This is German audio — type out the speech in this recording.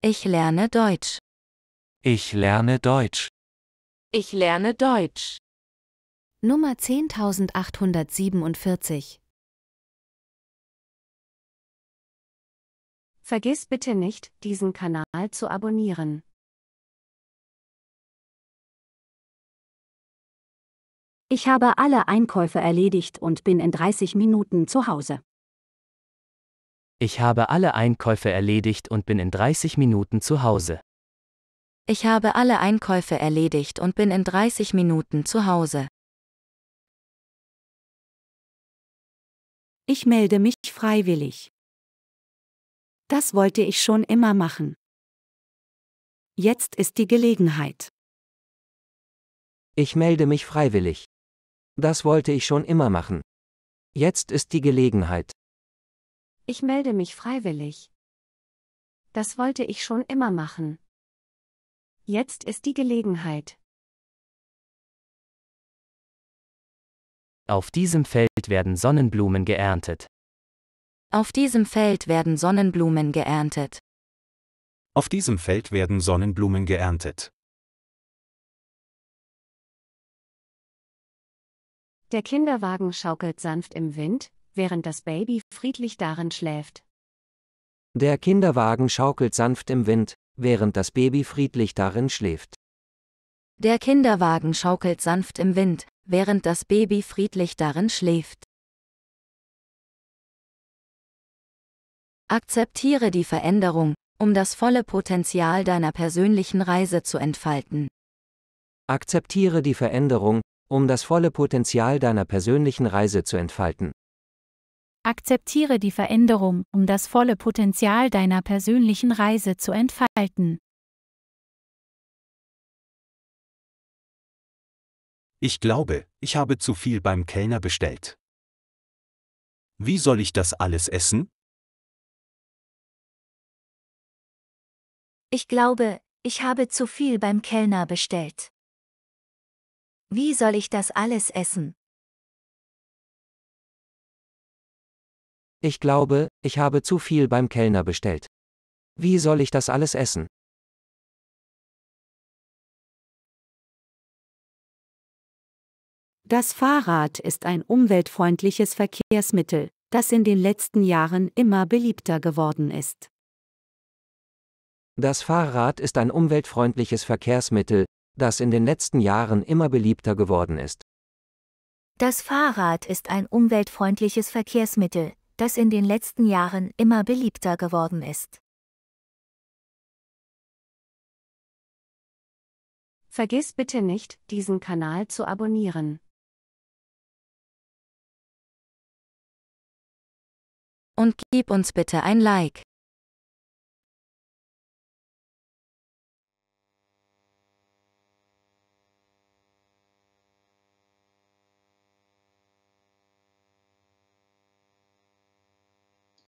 Ich lerne Deutsch. Ich lerne Deutsch. Ich lerne Deutsch. Nummer 10847 Vergiss bitte nicht, diesen Kanal zu abonnieren. Ich habe alle Einkäufe erledigt und bin in 30 Minuten zu Hause. Ich habe alle Einkäufe erledigt und bin in 30 Minuten zu Hause. Ich habe alle Einkäufe erledigt und bin in 30 Minuten zu Hause. Ich melde mich freiwillig. Das wollte ich schon immer machen. Jetzt ist die Gelegenheit. Ich melde mich freiwillig. Das wollte ich schon immer machen. Jetzt ist die Gelegenheit. Ich melde mich freiwillig. Das wollte ich schon immer machen. Jetzt ist die Gelegenheit. Auf diesem Feld werden Sonnenblumen geerntet. Auf diesem Feld werden Sonnenblumen geerntet. Auf diesem Feld werden Sonnenblumen geerntet. Der Kinderwagen schaukelt sanft im Wind, während das Baby friedlich darin schläft. Der Kinderwagen schaukelt sanft im Wind, während das Baby friedlich darin schläft. Der Kinderwagen schaukelt sanft im Wind, während das Baby friedlich darin schläft. Akzeptiere die Veränderung, um das volle Potenzial deiner persönlichen Reise zu entfalten. Akzeptiere die Veränderung, um das volle Potenzial deiner persönlichen Reise zu entfalten. Akzeptiere die Veränderung, um das volle Potenzial deiner persönlichen Reise zu entfalten. Ich glaube, ich habe zu viel beim Kellner bestellt. Wie soll ich das alles essen? Ich glaube, ich habe zu viel beim Kellner bestellt. Wie soll ich das alles essen? Ich glaube, ich habe zu viel beim Kellner bestellt. Wie soll ich das alles essen? Das Fahrrad ist ein umweltfreundliches Verkehrsmittel, das in den letzten Jahren immer beliebter geworden ist. Das Fahrrad ist ein umweltfreundliches Verkehrsmittel, das in den letzten Jahren immer beliebter geworden ist. Das Fahrrad ist ein umweltfreundliches Verkehrsmittel, das in den letzten Jahren immer beliebter geworden ist. Vergiss bitte nicht, diesen Kanal zu abonnieren. Und gib uns bitte ein Like.